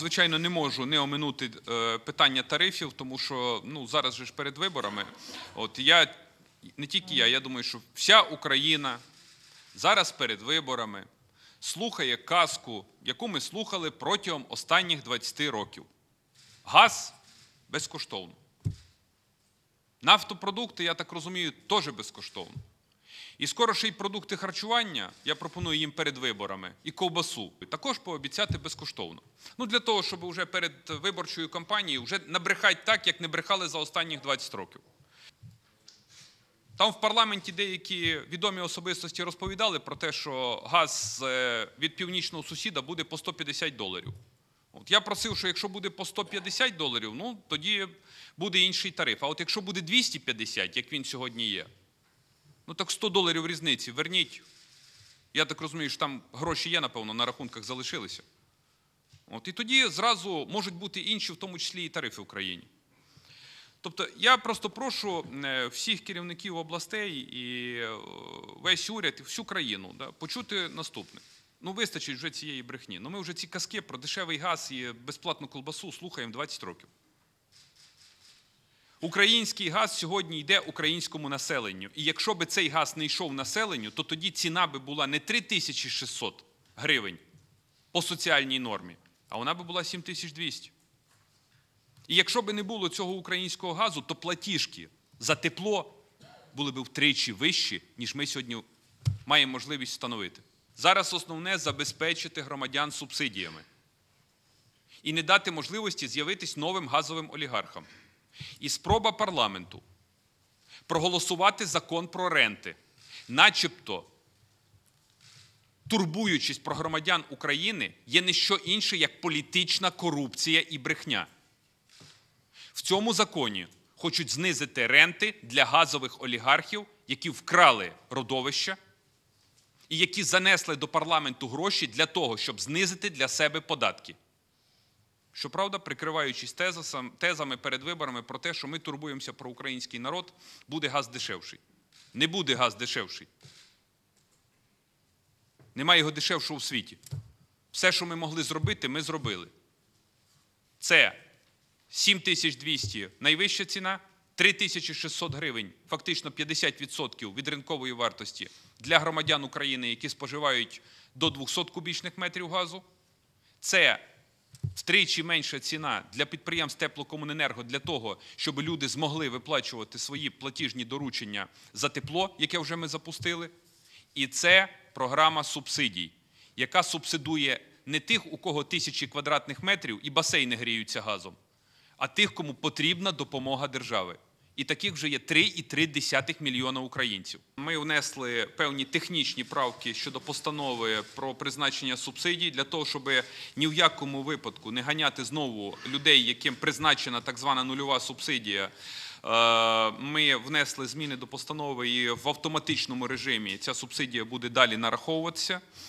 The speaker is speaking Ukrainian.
звичайно, не можу не оминути е, питання тарифів, тому що ну зараз же ж перед виборами. От я не тільки я, я думаю, що вся Україна зараз перед виборами слухає казку, яку ми слухали протягом останніх 20 років. Газ безкоштовно. Нафтопродукти, я так розумію, теж безкоштовно. І скоро ще й продукти харчування я пропоную їм перед виборами і ковбасу також пообіцяти безкоштовно. Ну для того, щоб уже перед виборчою кампанією вже набрехати так, як не брехали за останніх 20 років. Там в парламенті деякі відомі особистості розповідали про те, що газ е, від північного сусіда буде по 150 доларів. От я просив, що якщо буде по 150 доларів, ну тоді буде інший тариф. А от якщо буде 250, як він сьогодні є, Ну так 100 доларів різниці. Верніть. Я так розумію, що там гроші є, напевно, на рахунках залишилися. От, І тоді зразу можуть бути інші, в тому числі і тарифи в Україні. Тобто я просто прошу е, всіх керівників областей і е, весь уряд, і всю країну да, почути наступне. Ну, вистачить вже цієї брехні. Ну ми вже ці казки про дешевий газ і безплатну колбасу слухаємо 20 років. Український газ сьогодні йде українському населенню. І якщо би цей газ не йшов населенню, то тоді ціна би була не 3600 гривень по соціальній нормі, а вона би була 7200. І якщо би не було цього українського газу, то платіжки за тепло були б втричі вищі, ніж ми сьогодні маємо можливість встановити. Зараз основне забезпечити громадян субсидіями і не дати можливості з'явитись новим газовим олігархам. І спроба парламенту проголосувати закон про ренти, начебто турбуючись про громадян України, є не що інше, як політична корупція і брехня. В цьому законі хочуть знизити ренти для газових олігархів, які вкрали родовища і які занесли до парламенту гроші для того, щоб знизити для себе податки. Щоправда, прикриваючись тезасом, тезами перед виборами про те, що ми турбуємося про український народ, буде газ дешевший. Не буде газ дешевший. Немає його дешевшого у світі. Все, що ми могли зробити, ми зробили. Це 7200 найвища ціна, 3600 гривень, фактично 50% від ринкової вартості для громадян України, які споживають до 200 кубічних метрів газу. Це Втричі менша ціна для підприємств теплокомуненерго для того, щоб люди змогли виплачувати свої платіжні доручення за тепло, яке вже ми запустили. І це програма субсидій, яка субсидує не тих, у кого тисячі квадратних метрів і басейни гріються газом, а тих, кому потрібна допомога держави. І таких вже є 3,3 мільйона українців. Ми внесли певні технічні правки щодо постанови про призначення субсидій для того, щоб ні в якому випадку не ганяти знову людей, яким призначена так звана нульова субсидія. Е, ми внесли зміни до постанови і в автоматичному режимі. Ця субсидія буде далі нараховуватися.